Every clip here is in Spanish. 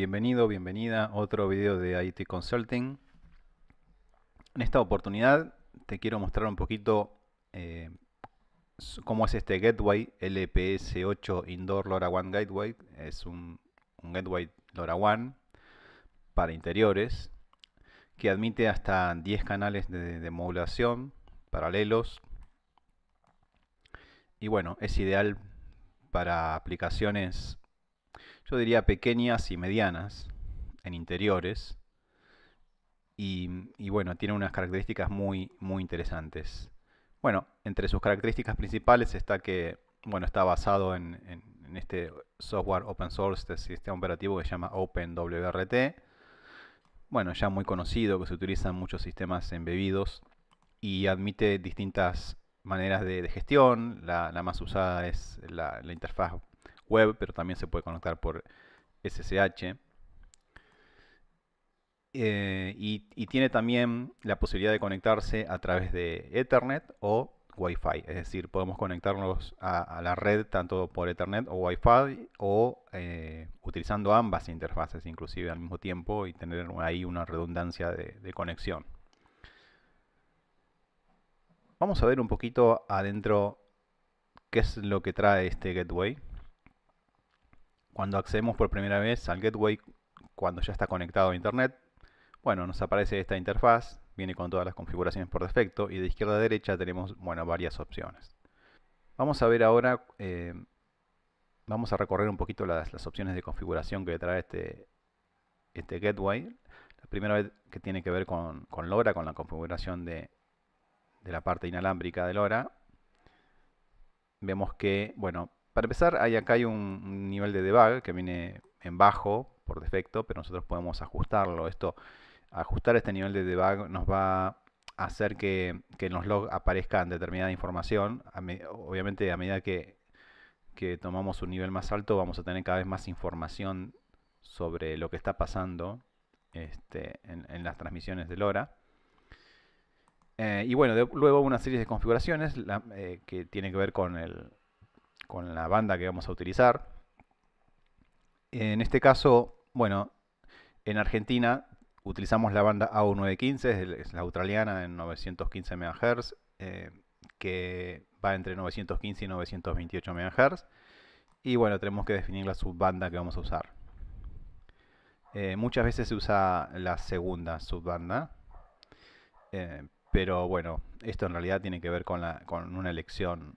Bienvenido, bienvenida a otro video de IT Consulting. En esta oportunidad te quiero mostrar un poquito eh, cómo es este gateway LPS8 Indoor LoRaWAN Gateway. Es un, gateway LoRaWAN para interiores que admite hasta 10 canales de, de modulación paralelos. Y bueno, es ideal para aplicaciones yo diría pequeñas y medianas, en interiores. Y, bueno, tiene unas características muy, muy interesantes. Bueno, entre sus características principales está que, bueno, está basado en, este software open source, este sistema operativo que se llama OpenWRT. Bueno, ya muy conocido, que se utiliza en muchos sistemas embebidos y admite distintas maneras de, gestión. La, más usada es la interfaz web, pero también se puede conectar por SSH. Eh, y, tiene también la posibilidad de conectarse a través de Ethernet o Wi-Fi. Es decir, podemos conectarnos a, la red tanto por Ethernet o Wi-Fi o eh, utilizando ambas interfaces inclusive al mismo tiempo y tener ahí una redundancia de conexión. Vamos a ver un poquito adentro qué es lo que trae este gateway. Cuando accedemos por primera vez al gateway, cuando ya está conectado a internet, bueno, nos aparece esta interfaz, viene con todas las configuraciones por defecto y de izquierda a derecha tenemos, bueno, varias opciones. Vamos a ver ahora, eh, vamos a recorrer un poquito las, opciones de configuración que trae este, este gateway. La primera vez que tiene que ver con, con LoRa, con la configuración de, de la parte inalámbrica de LoRa. Vemos que, bueno, para empezar, hay, acá hay un nivel de debug que viene en bajo por defecto, pero nosotros podemos ajustarlo. Esto, ajustar este nivel de debug nos va a hacer que, en los logs aparezcan determinada información. Obviamente, a medida que, tomamos un nivel más alto, vamos a tener cada vez más información sobre lo que está pasando este, en, las transmisiones de LoRa. Eh, y bueno, luego una serie de configuraciones eh, que tiene que ver con el, con la banda que vamos a utilizar. En este caso, bueno, en Argentina utilizamos la banda AU915, es la australiana en 915 MHz, eh, que va entre 915 y 928 MHz. Y bueno, tenemos que definir la subbanda que vamos a usar. Eh, muchas veces se usa la segunda subbanda, eh, pero bueno, esto en realidad tiene que ver con una elección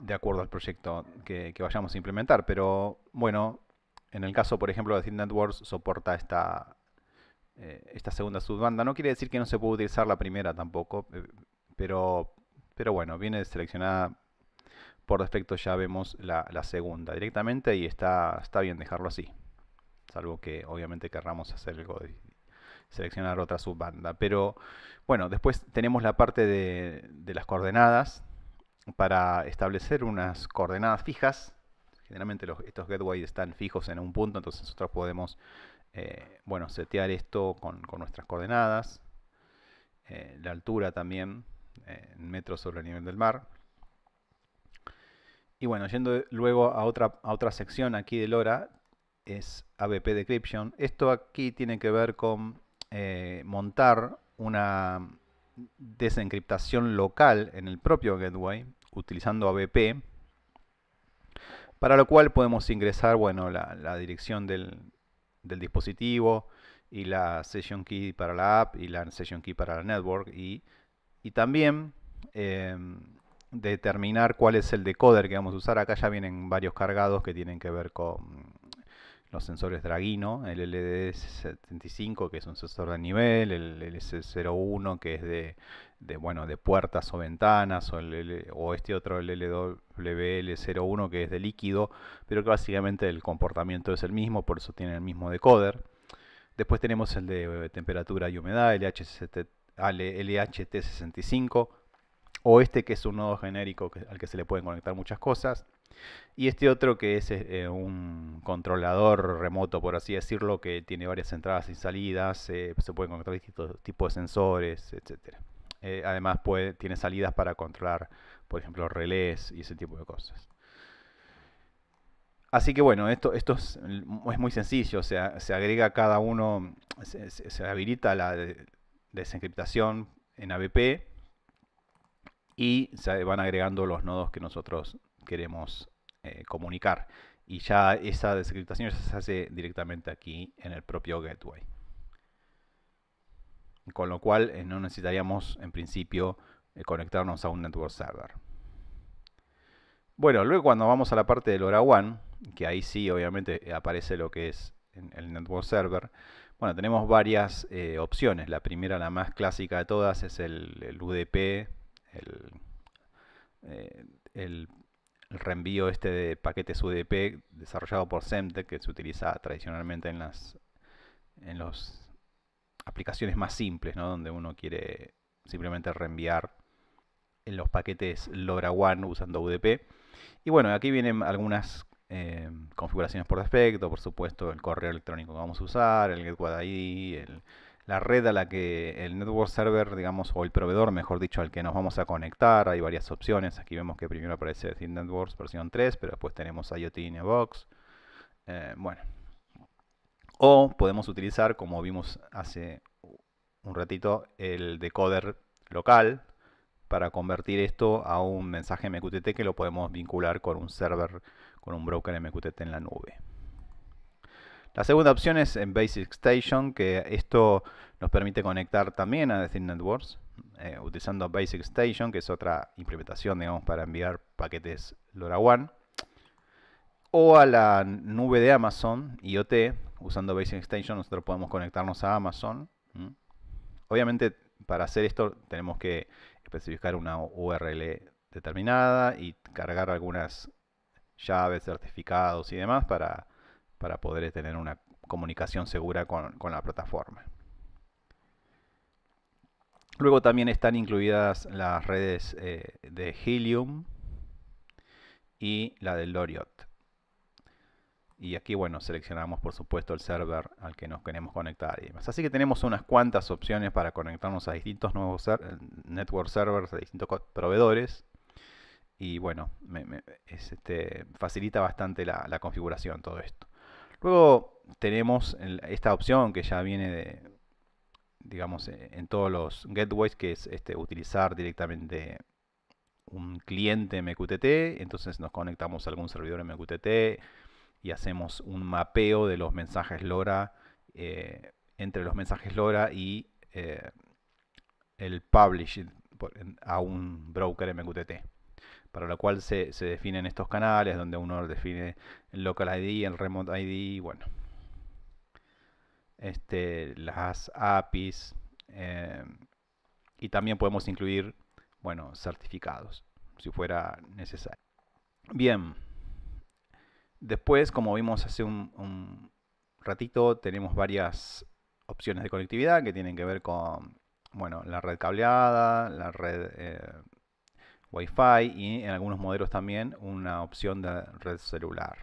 de acuerdo al proyecto que, vayamos a implementar. Pero bueno, en el caso, por ejemplo, de Thin Networks soporta esta, eh, esta segunda subbanda. No quiere decir que no se pueda utilizar la primera tampoco, eh, pero, pero bueno, viene seleccionada por defecto, ya vemos la, segunda directamente y está, está bien dejarlo así. Salvo que obviamente querramos hacer algo seleccionar otra subbanda. Pero bueno, después tenemos la parte de, de las coordenadas para establecer unas coordenadas fijas. Generalmente estos gateways están fijos en un punto, entonces nosotros podemos eh, bueno, setear esto con, nuestras coordenadas. Eh, la altura también, eh, en metros sobre el nivel del mar. Y bueno, yendo luego a otra, otra sección aquí de LoRa, es ABP Decryption. Esto aquí tiene que ver con montar una desencriptación local en el propio gateway utilizando ABP, para lo cual podemos ingresar bueno, la, dirección del, dispositivo y la session key para la app y la session key para la network y, también em, determinar cuál es el decoder que vamos a usar. Acá ya vienen varios cargados que tienen que ver con los sensores draguino el LD75 que es un sensor de nivel, el LC01 que es de, bueno, de puertas o ventanas, o, este otro, el LWL01 que es de líquido, pero que básicamente el comportamiento es el mismo, por eso tiene el mismo decoder. Después tenemos el de temperatura y humedad, el ah, LHT65, o este que es un nodo genérico al que se le pueden conectar muchas cosas. Y este otro que es eh, un controlador remoto, por así decirlo, que tiene varias entradas y salidas, eh, se pueden conectar distintos tipos de sensores, etc. Eh, además tiene salidas para controlar, por ejemplo, relés y ese tipo de cosas. Así que bueno, esto, mm, es, muy sencillo, sea, se agrega cada uno, se, se habilita la desencriptación en ABP y se van agregando los nodos que nosotros queremos eh, comunicar. Y ya esa descriptación se hace directamente aquí en el propio gateway. Con lo cual eh, no necesitaríamos en principio eh, conectarnos a un network server. Bueno, luego cuando vamos a la parte del LoRaWAN, que ahí sí obviamente aparece lo que es el network server, bueno, tenemos varias opciones. La primera, la más clásica de todas, es el, UDP, el el reenvío este de paquetes UDP desarrollado por Semtech que se utiliza tradicionalmente en las en aplicaciones más simples, donde uno quiere simplemente reenviar en los paquetes one usando UDP. Y bueno, aquí vienen algunas eh, configuraciones por defecto, por supuesto, el correo electrónico que vamos a usar, el GetWad ID, el la red a la que el network server, digamos, o el proveedor, mejor dicho, al que nos vamos a conectar. Hay varias opciones. Aquí vemos que primero aparece Thin Networks versión 3, pero después tenemos IoT in a Box. Eh, bueno. O podemos utilizar, como vimos hace un ratito, el decoder local para convertir esto a un mensaje MQTT que lo podemos vincular con un server, con un broker MQTT en la nube. La segunda opción es en Basic Station, que esto nos permite conectar también a Thin Networks eh, utilizando Basic Station, que es otra implementación digamos, para enviar paquetes LoRaWAN, o a la nube de Amazon, IoT, usando Basic Station nosotros podemos conectarnos a Amazon. Obviamente para hacer esto tenemos que especificar una URL determinada y cargar algunas llaves, certificados y demás para para poder tener una comunicación segura con, la plataforma. Luego también están incluidas las redes eh, de Helium y la de Loriot. Y aquí, bueno, seleccionamos por supuesto el server al que nos queremos conectar y Así que tenemos unas cuantas opciones para conectarnos a distintos nuevos eh, network servers, a distintos proveedores. Y bueno, este, facilita bastante la, la configuración todo esto. Luego tenemos esta opción que ya viene de, digamos, eh, en todos los gateways, que es este, utilizar directamente un cliente MQTT, entonces nos conectamos a algún servidor MQTT y hacemos un mapeo de los mensajes LoRa, eh, entre los mensajes LoRa y eh, el publish a un broker MQTT para lo cual se, definen estos canales, donde uno define el local ID, el remote ID, bueno, este, las APIs, eh, y también podemos incluir, bueno, certificados, si fuera necesario. Bien, después, como vimos hace un, ratito, tenemos varias opciones de conectividad que tienen que ver con, bueno, la red cableada, la red... Eh, Wi-Fi y en algunos modelos también una opción de red celular.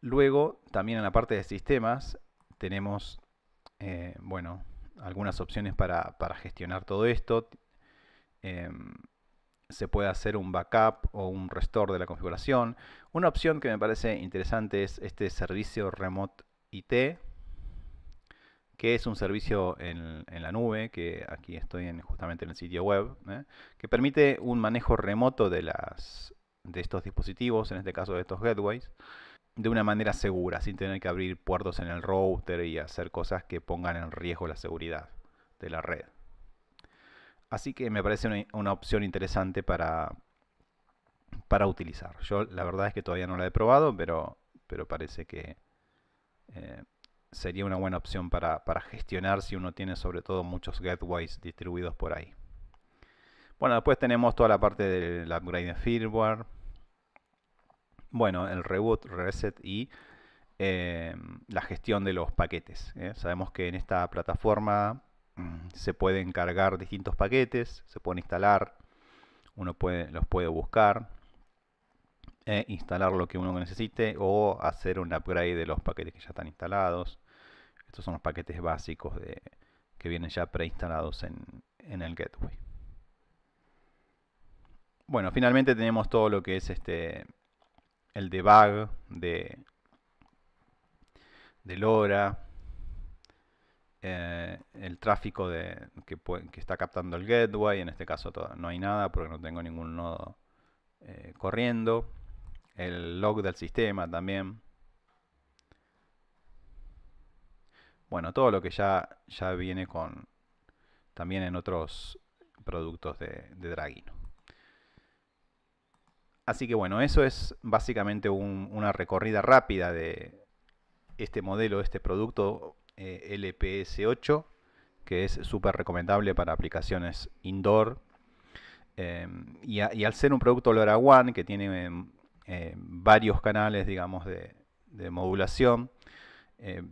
Luego, también en la parte de sistemas, tenemos eh, bueno, algunas opciones para, gestionar todo esto. Em, se puede hacer un backup o un restore de la configuración. Una opción que me parece interesante es este servicio Remote IT, que es un servicio en, la nube, que aquí estoy justamente en el sitio web, ¿eh? que permite un manejo remoto de, estos dispositivos, en este caso de estos gateways, de una manera segura, sin tener que abrir puertos en el router y hacer cosas que pongan en riesgo la seguridad de la red. Así que me parece una, opción interesante para, para utilizar. Yo la verdad es que todavía no la he probado, pero, parece que... Eh, sería una buena opción para, gestionar si uno tiene sobre todo muchos gateways distribuidos por ahí. Bueno, después tenemos toda la parte del upgrade de firmware. Bueno, el reboot, reset y eh, la gestión de los paquetes. ¿eh? Sabemos que en esta plataforma mm, se pueden cargar distintos paquetes, se pueden instalar, uno puede, los puede buscar, e instalar lo que uno necesite o hacer un upgrade de los paquetes que ya están instalados. Estos son los paquetes básicos que vienen ya preinstalados en, el gateway. Bueno, finalmente tenemos todo lo que es este el debug de, de LoRa, eh, el tráfico de, que, está captando el gateway, en este caso no hay nada porque no tengo ningún nodo eh, corriendo, el log del sistema también. Bueno, todo lo que ya, ya viene con también en otros productos de, de Dragino. Así que bueno, eso es básicamente una recorrida rápida de este modelo, este producto eh, LPS8, que es súper recomendable para aplicaciones indoor. Em, y, al ser un producto LoRa One que tiene em, eh, varios canales, digamos, de modulación, eh,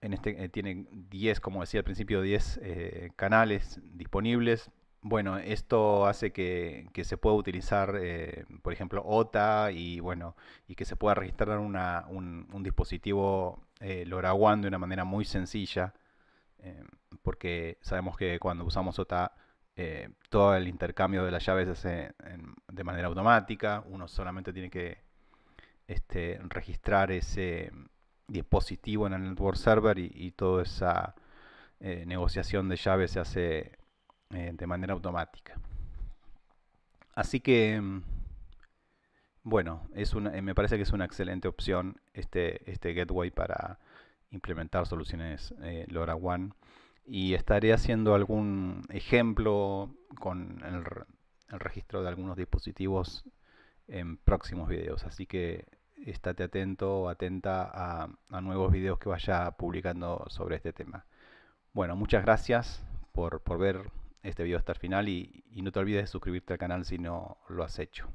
este, eh, tiene 10, como decía al principio, 10 eh, canales disponibles. Bueno, esto hace que, se pueda utilizar, eh, por ejemplo, OTA y bueno, y que se pueda registrar un, dispositivo LoRaWAN de una manera muy sencilla, porque sabemos que cuando usamos OTA todo el intercambio de las llaves se hace de manera automática. Uno solamente tiene que este, registrar ese dispositivo en el network server y, toda esa eh, negociación de llaves se hace eh, de manera automática. Así que, mm, bueno, es eh, me parece que es una excelente opción este, este gateway para implementar soluciones eh, LoRaWAN. Y estaré haciendo algún ejemplo con el, el registro de algunos dispositivos en próximos videos. Así que estate atento o atenta a, nuevos videos que vaya publicando sobre este tema. Bueno, muchas gracias por, ver este video hasta el final y, y no te olvides de suscribirte al canal si no lo has hecho.